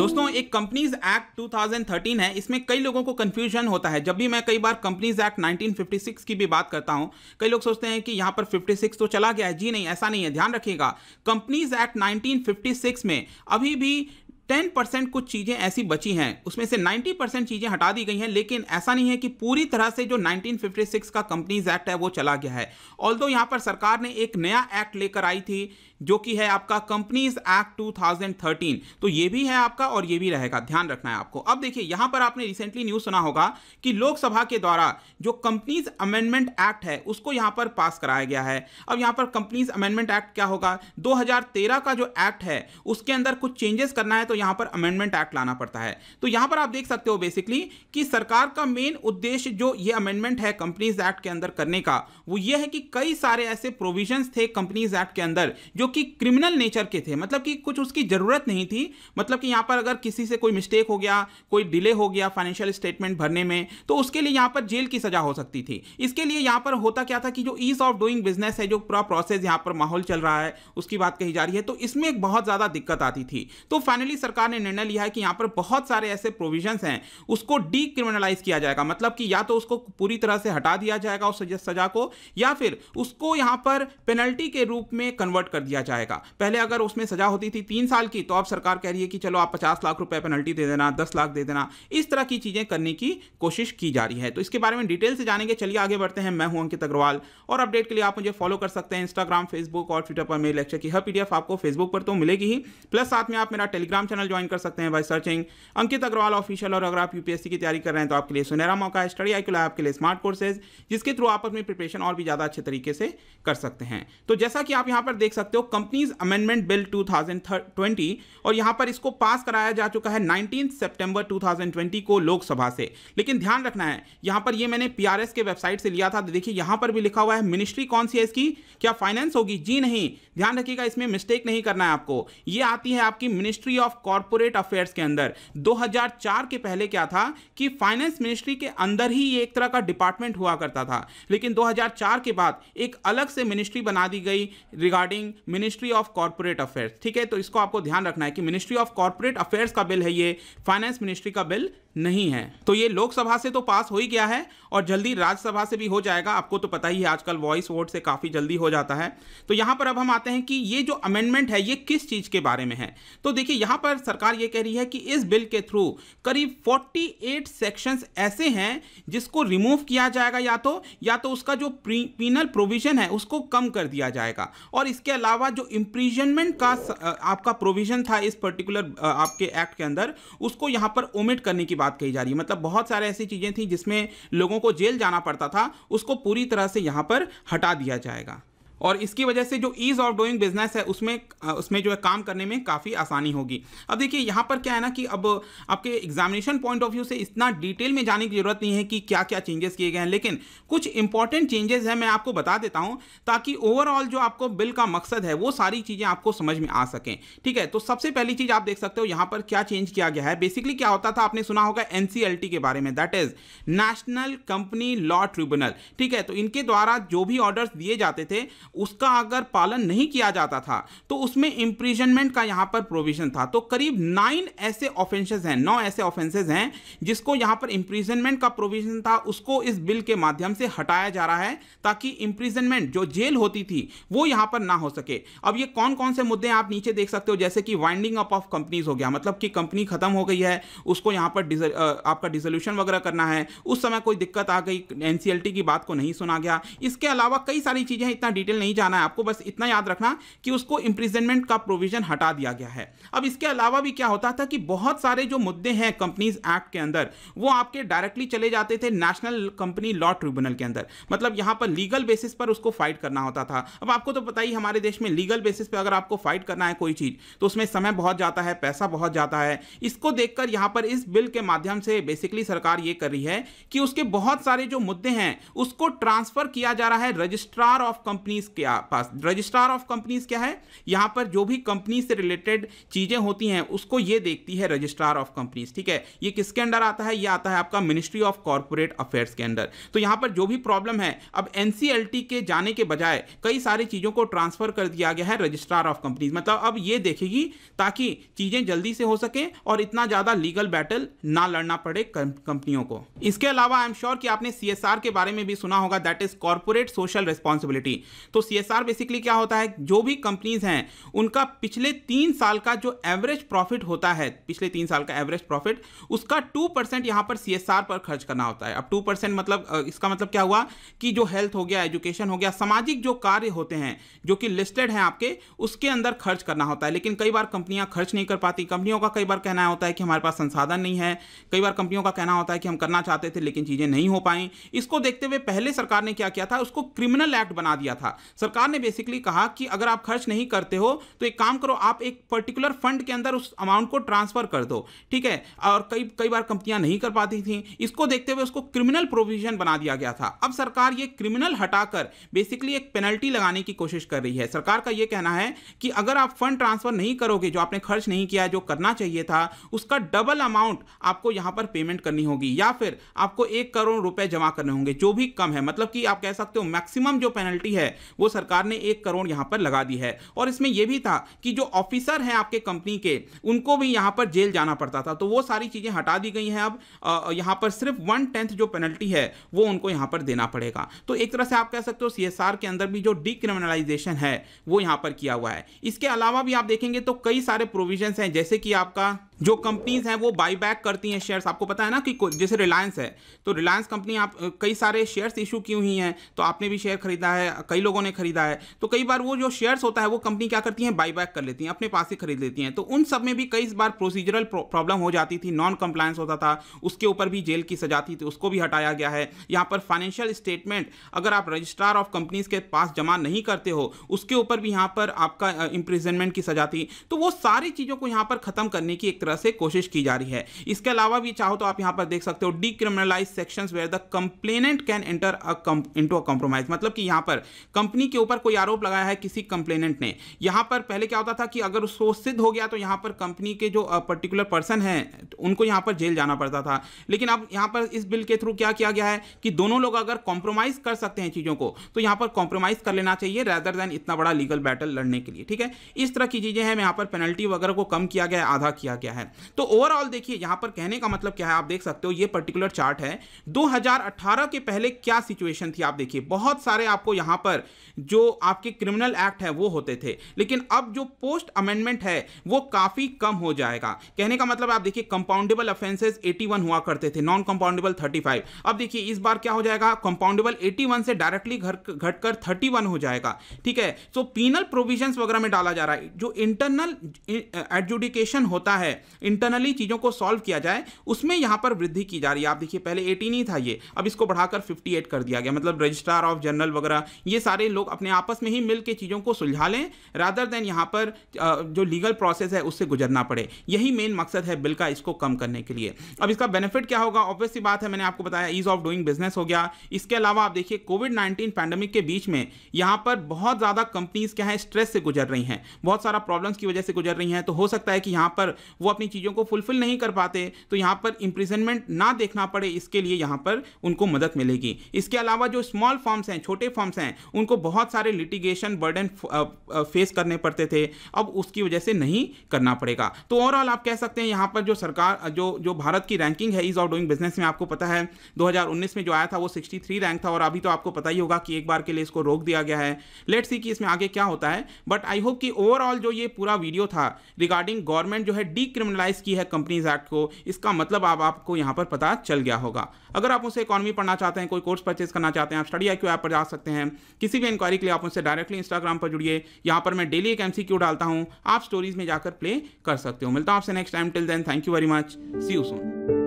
दोस्तों एक companies act 2013 है इसमें कई लोगों को कंफ्यूजन होता है जब भी मैं कई बार कंपनीज एक्ट 1956 की भी बात करता हूं कई लोग सोचते हैं कि यहां पर 56 तो चला गया है जी नहीं ऐसा नहीं है ध्यान रखिएगा कंपनीज एक्ट 1956 में अभी भी टेन परसेंट कुछ चीज़ें ऐसी बची हैं उसमें से नाइन्टी परसेंट चीज़ें हटा दी गई हैं लेकिन ऐसा नहीं है कि पूरी तरह से जो 1956 का कंपनीज एक्ट है वो चला गया है ऑल यहाँ पर सरकार ने एक नया एक्ट लेकर आई थी जो कि है आपका कंपनीज एक्ट 2013 तो ये भी है आपका और ये भी रहेगा ध्यान रखना है आपको अब देखिए यहां पर आपने रिसेंटली न्यूज सुना होगा कि लोकसभा के द्वारा जो कंपनीज अमेंडमेंट एक्ट है उसको यहां पर पास कराया गया है अब यहां पर कंपनीज अमेंडमेंट एक्ट क्या होगा 2013 का जो एक्ट है उसके अंदर कुछ चेंजेस करना है तो यहां पर अमेंडमेंट एक्ट लाना पड़ता है तो यहां पर आप देख सकते हो बेसिकली कि सरकार का मेन उद्देश्य जो ये अमेंडमेंट है कंपनीज एक्ट के अंदर करने का वो ये है कि कई सारे ऐसे प्रोविजन थे कंपनीज एक्ट के अंदर जो कि क्रिमिनल नेचर के थे मतलब कि कुछ उसकी ज़रूरत नहीं थी मतलब कि यहाँ पर अगर किसी से कोई मिस्टेक हो गया कोई डिले हो गया फाइनेंशियल स्टेटमेंट भरने में तो उसके लिए यहाँ पर जेल की सज़ा हो सकती थी इसके लिए यहाँ पर होता क्या था कि जो ईज ऑफ डूइंग बिजनेस है जो पूरा प्रोसेस यहाँ पर माहौल चल रहा है उसकी बात कही जा रही है तो इसमें एक बहुत ज़्यादा दिक्कत आती थी तो फाइनली सरकार ने निर्णय लिया है कि यहाँ पर बहुत सारे ऐसे प्रोविजन हैं उसको डीक्रिमिनलाइज किया जाएगा मतलब कि या तो उसको पूरी तरह से हटा दिया जाएगा उस सजा को या फिर उसको यहाँ पर पेनल्टी के रूप में कन्वर्ट कर दिया किया जाएगा पहले अगर उसमें सजा होती थी तीन साल की तो अब सरकार कह रही है कि चलो आप पचास लाख रुपए पेनल्टी दे देना दस लाख दे देना इस तरह की चीज़ें करने की कोशिश की जा रही है तो इसके बारे में डिटेल से जानेंगे चलिए आगे बढ़ते हैं मैं हूं अंकित अग्रवाल और अपडेट के लिए आप मुझे फॉलो कर सकते हैं इंस्टाग्राम फेसबुक और ट्विटर पर मेरे लेक्चर की हर पीडीएफ आपको फेसबुक पर तो मिलेगी ही प्लस साथ में आप मेरा टेलीग्राम चैनल ज्वाइन कर सकते हैं by searching Ankit Agarwal official और अगर आप यूपीएससी की तैयारी कर रहे हैं तो आपके लिए सुनहरा मौका है स्टडी आईक्यू आपके लिए स्मार्ट कोर्सेज जिसके थ्रू आप अपनी प्रिपरेशन और भी ज़्यादा अच्छे तरीके से कर सकते हैं तो जैसा कि आप यहां पर देख सकते हो कंपनीज अमेंडमेंट बिल 2020 और यहां पर इसको पास कराया जा चुका है 19 सितंबर 2020 को लोकसभा से लेकिन ध्यान रखना है यहां पर ये मैंने पीआरएस के वेबसाइट से लिया था देखिए यहां पर भी लिखा हुआ है मिनिस्ट्री कौन सी है इसकी क्या फाइनेंस होगी जी नहीं ध्यान रखिएगा इसमें मिस्टेक नहीं करना है आपको ये आती है आपकी मिनिस्ट्री ऑफ कॉरपोरेट अफेयर्स के अंदर दो के पहले क्या था कि फाइनेंस मिनिस्ट्री के अंदर ही एक तरह का डिपार्टमेंट हुआ करता था लेकिन दो के बाद एक अलग से मिनिस्ट्री बना दी गई regarding ministry of corporate affairs ठीक है तो इसको आपको ध्यान रखना है कि मिनिस्ट्री ऑफ कॉर्पोरेट अफेयर्स का बिल है ये फाइनेंस मिनिस्ट्री का बिल नहीं है तो ये लोकसभा से तो पास हो ही गया है और जल्दी राज्यसभा से भी हो जाएगा आपको तो पता ही है आजकल वॉइस वोट से काफ़ी जल्दी हो जाता है तो यहाँ पर अब हम आते हैं कि ये जो अमेंडमेंट है ये किस चीज़ के बारे में है तो देखिए यहाँ पर सरकार ये कह रही है कि इस बिल के थ्रू करीब 48 सेक्शंस ऐसे हैं जिसको रिमूव किया जाएगा या तो या तो उसका जो पीनल प्रोविजन है उसको कम कर दिया जाएगा और इसके अलावा जो इम्प्रीजनमेंट का आपका प्रोविजन था इस पर्टिकुलर आपके एक्ट के अंदर उसको यहाँ पर ओमिट करने की बात कही जा रही है मतलब बहुत सारे ऐसी चीज़ें थी जिसमें लोगों को जेल जाना पड़ता था उसको पूरी तरह से यहां पर हटा दिया जाएगा और इसकी वजह से जो ईज़ ऑफ डूइंग बिजनेस है उसमें उसमें जो है काम करने में काफ़ी आसानी होगी अब देखिए यहाँ पर क्या है ना कि अब आपके एग्जामिनेशन पॉइंट ऑफ व्यू से इतना डिटेल में जाने की ज़रूरत नहीं है कि क्या क्या चेंजेस किए गए हैं लेकिन कुछ इंपॉर्टेंट चेंजेस हैं मैं आपको बता देता हूँ ताकि ओवरऑल जो आपको बिल का मकसद है वो सारी चीज़ें आपको समझ में आ सकें ठीक है तो सबसे पहली चीज़ आप देख सकते हो यहाँ पर क्या चेंज किया गया है बेसिकली क्या होता था आपने सुना होगा एन के बारे में that is national company law tribunal ठीक है तो इनके द्वारा जो भी ऑर्डर्स दिए जाते थे उसका अगर पालन नहीं किया जाता था तो उसमें इम्प्रिजनमेंट का यहाँ पर प्रोविजन था तो करीब नाइन ऐसे ऑफेंसेज हैं नौ ऐसे ऑफेंसेज हैं जिसको यहाँ पर इम्प्रिजनमेंट का प्रोविजन था उसको इस बिल के माध्यम से हटाया जा रहा है ताकि इम्प्रिजनमेंट जो जेल होती थी वो यहाँ पर ना हो सके अब ये कौन कौन से मुद्दे आप नीचे देख सकते हो जैसे कि वाइंडिंग अप ऑफ कंपनीज हो गया मतलब कि कंपनी खत्म हो गई है उसको यहाँ पर आपका डिजोल्यूशन वगैरह करना है उस समय कोई दिक्कत आ गई एनसीएलटी की बात को नहीं सुना गया इसके अलावा कई सारी चीज़ें इतना डिटेल नहीं जाना है आपको बस इतना याद रखना कि उसको इंप्रिजनमेंट का प्रोविजन हटा दिया गया है अब इसके अलावा भी क्या होता था कि बहुत सारे जो मुद्दे हैं कंपनीज एक्ट के अंदर वो आपके डायरेक्टली चले जाते थे नेशनल कंपनी लॉ ट्रिब्यूनल के अंदर मतलब यहां पर लीगल बेसिस पर उसको फाइट करना होता था अब आपको तो पता ही हमारे देश में लीगल बेसिस पर अगर आपको फाइट करना है कोई चीज़ तो उसमें समय बहुत जाता है पैसा बहुत जाता है इसको देखकर यहां पर इस बिल के माध्यम से बेसिकली सरकार ये कर रही है कि उसके बहुत सारे जो मुद्दे हैं उसको ट्रांसफर किया जा रहा है रजिस्ट्रार ऑफ कंपनीज के पास रजिस्ट्रार ऑफ कंपनीज क्या है यहां पर जो भी कंपनी से रिलेटेड चीज़ें होती हैं उसको ये देखती है रजिस्ट्रार ऑफ कंपनीज ठीक है ये किसके अंडर आता है ये आता है आपका मिनिस्ट्री ऑफ कॉरपोरेट अफेयर्स के अंडर तो यहां पर जो भी प्रॉब्लम है अब एनसीएलटी के जाने के बजाय कई सारी चीज़ों को ट्रांसफर कर दिया गया है रजिस्ट्रार ऑफ कंपनीज मतलब अब ये देखेगी ताकि चीज़ें जल्दी से हो सके और इतना ज़्यादा लीगल बैटल ना लड़ना पड़े कंपनियों को इसके अलावा आई एम श्योर कि आपने सीएसआर के बारे में भी सुना होगा that is corporate social responsibility तो तो सी बेसिकली क्या होता है जो भी कंपनीज हैं उनका पिछले तीन साल का जो एवरेज प्रॉफिट होता है पिछले तीन साल का एवरेज प्रॉफिट उसका टू परसेंट यहाँ पर सी पर खर्च करना होता है अब टू परसेंट मतलब इसका मतलब क्या हुआ कि जो हेल्थ हो गया एजुकेशन हो गया सामाजिक जो कार्य होते हैं जो कि लिस्टेड हैं आपके उसके अंदर खर्च करना होता है लेकिन कई बार कंपनियां खर्च नहीं कर पाती कंपनियों का कई बार कहना होता है कि हमारे पास संसाधन नहीं है कई बार कंपनियों का कहना होता है कि हम करना चाहते थे लेकिन चीज़ें नहीं हो पाई इसको देखते हुए पहले सरकार ने क्या किया था उसको क्रिमिनल एक्ट बना दिया था सरकार ने बेसिकली कहा कि अगर आप खर्च नहीं करते हो तो एक काम करो आप एक पर्टिकुलर फंड के अंदर उस अमाउंट को ट्रांसफर कर दो ठीक है और कई कई बार कंपनियां नहीं कर पाती थी इसको देखते हुए उसको क्रिमिनल प्रोविजन बना दिया गया था अब सरकार ये क्रिमिनल हटाकर बेसिकली एक पेनल्टी लगाने की कोशिश कर रही है सरकार का यह कहना है कि अगर आप फंड ट्रांसफर नहीं करोगे जो आपने खर्च नहीं किया जो करना चाहिए था उसका डबल अमाउंट आपको यहां पर पेमेंट करनी होगी या फिर आपको एक करोड़ रुपए जमा करने होंगे जो भी कम है मतलब कि आप कह सकते हो मैक्सिमम जो पेनल्टी है वो सरकार ने एक करोड़ यहाँ पर लगा दी है और इसमें यह भी था कि जो ऑफिसर हैं आपके कंपनी के उनको भी यहाँ पर जेल जाना पड़ता था तो वो सारी चीज़ें हटा दी गई हैं अब यहाँ पर सिर्फ वन टेंथ जो पेनल्टी है वो उनको यहाँ पर देना पड़ेगा तो एक तरह से आप कह सकते हो सी के अंदर भी जो डिक्रिमिनलाइजेशन है वो यहाँ पर किया हुआ है इसके अलावा भी आप देखेंगे तो कई सारे प्रोविजन हैं जैसे कि आपका जो कंपनीज हैं वो बाई बैक करती हैं शेयर्स आपको पता है ना कि जैसे रिलायंस है तो रिलायंस कंपनी आप कई सारे शेयर्स इशू की हुई हैं तो आपने भी शेयर खरीदा है कई लोगों ने खरीदा है तो कई बार वो जो शेयर्स होता है वो कंपनी क्या करती है बाई बैक कर लेती हैं अपने पास ही खरीद लेती हैं तो उन सब में भी कई बार प्रोसीजरल प्रॉब्लम हो जाती थी नॉन कंप्लायंस होता था उसके ऊपर भी जेल की सजा थी तो उसको भी हटाया गया है यहाँ पर फाइनेंशियल स्टेटमेंट अगर आप रजिस्ट्रार ऑफ कंपनीज के पास जमा नहीं करते हो उसके ऊपर भी यहाँ पर आपका इंप्रिजनमेंट की सजा थी तो वो सारी चीज़ों को यहाँ पर खत्म करने की एक तरह तरह से कोशिश की जा रही है इसके अलावा भी चाहो तो आप यहां पर देख सकते हो decriminalise section where the complainant can enter into a compromise मतलब कि यहां पर कंपनी के ऊपर कोई आरोप लगाया है किसी कंप्लेनेंट ने यहां पर पहले क्या होता था कि अगर उसको सिद्ध हो गया तो यहां पर कंपनी के जो पर्टिकुलर पर्सन है उनको यहां पर जेल जाना पड़ता था लेकिन अब यहां पर इस बिल के थ्रू क्या किया गया है कि दोनों लोग अगर कॉम्प्रोमाइज कर सकते हैं चीज़ों को तो यहां पर कॉम्प्रोमाइज कर लेना चाहिए रेदर देन इतना बड़ा लीगल बैटल लड़ने के लिए ठीक है इस तरह की चीज़ें हैं यहां पर पेनल्टी वगैरह को कम किया गया आधा किया गया है है तो ओवरऑल देखिए यहां पर कहने का मतलब क्या है आप देख सकते हो ये पर्टिकुलर चार्ट है 2018 के पहले क्या सिचुएशन थी आप देखिए बहुत सारे आपको यहां पर जो आपके क्रिमिनल एक्ट है वो होते थे लेकिन अब जो पोस्ट अमेंडमेंट है वो काफ़ी कम हो जाएगा कहने का मतलब आप देखिए कंपाउंडेबल अफेंसेस 81 हुआ करते थे नॉन कंपाउंडेबल 35 अब देखिए इस बार क्या हो जाएगा कंपाउंडेबल 81 से डायरेक्टली घटकर 31 हो जाएगा ठीक है सो पीनल प्रोविजंस वगैरह में डाला जा रहा है जो इंटरनल एडजुडिकेशन eh, होता है इंटरनली चीज़ों को सॉल्व किया जाए उसमें यहां पर वृद्धि की जा रही है आप देखिए पहले एटीन ही था ये अब इसको बढ़ाकर फिफ्टी एट कर दिया गया मतलब रजिस्ट्रार ऑफ जनरल वगैरह ये सारे लोग अपने आपस में ही मिलकर चीज़ों को सुलझा लें रादर देन यहां पर जो लीगल प्रोसेस है उससे गुजरना पड़े यही मेन मकसद है बिल का इसको कम करने के लिए अब इसका बेनिफिट क्या होगा ऑब्वियस सी बात है मैंने आपको बताया ईज ऑफ डूइंग बिजनेस हो गया इसके अलावा आप देखिए कोविड नाइन्टीन पैंडमिक के बीच में यहां पर बहुत ज़्यादा कंपनीज क्या है स्ट्रेस से गुजर रही हैं बहुत सारा प्रॉब्लम्स की वजह से गुजर रही हैं तो हो सकता है कि यहां पर वो अपनी चीज़ों को फुलफिल नहीं कर पाते तो यहाँ पर इम्प्रिजनमेंट ना देखना पड़े इसके लिए यहाँ पर उनको मदद मिलेगी इसके अलावा जो स्मॉल फॉर्म्स हैं छोटे फॉर्म्स हैं उनको बहुत सारे लिटिगेशन बर्डन फेस करने पड़ते थे अब उसकी वजह से नहीं करना पड़ेगा तो ओवरऑल आप कह सकते हैं यहाँ पर जो सरकार जो जो भारत की रैंकिंग है इज ऑफ डूइंग बिजनेस में आपको पता है दो में जो आया था वो सिक्सटी रैंक था और अभी तो आपको पता ही होगा कि एक बार के लिए इसको रोक दिया गया है लेट सी कि इसमें आगे क्या होता है बट आई होप कि ओवरऑल जो ये पूरा वीडियो था रिगार्डिंग गवर्नमेंट जो है डी डिक्रिमिनलाइज की है कंपनीज एक्ट को इसका मतलब आप आपको यहाँ पर पता चल गया होगा अगर आप उनसे इकोनॉमी पढ़ना चाहते हैं कोई कोर्स परचेज करना चाहते हैं आप स्टडी आई ऐप पर जा सकते हैं किसी भी इंक्वायरी के लिए आप उनसे डायरेक्टली इंस्टाग्राम पर जुड़िए यहाँ पर मैं डेली एक एमसी डालता हूँ आप स्टोरीज में जाकर प्ले कर सकते हो मिलता हूँ आपसे next time till then thank you very much see you soon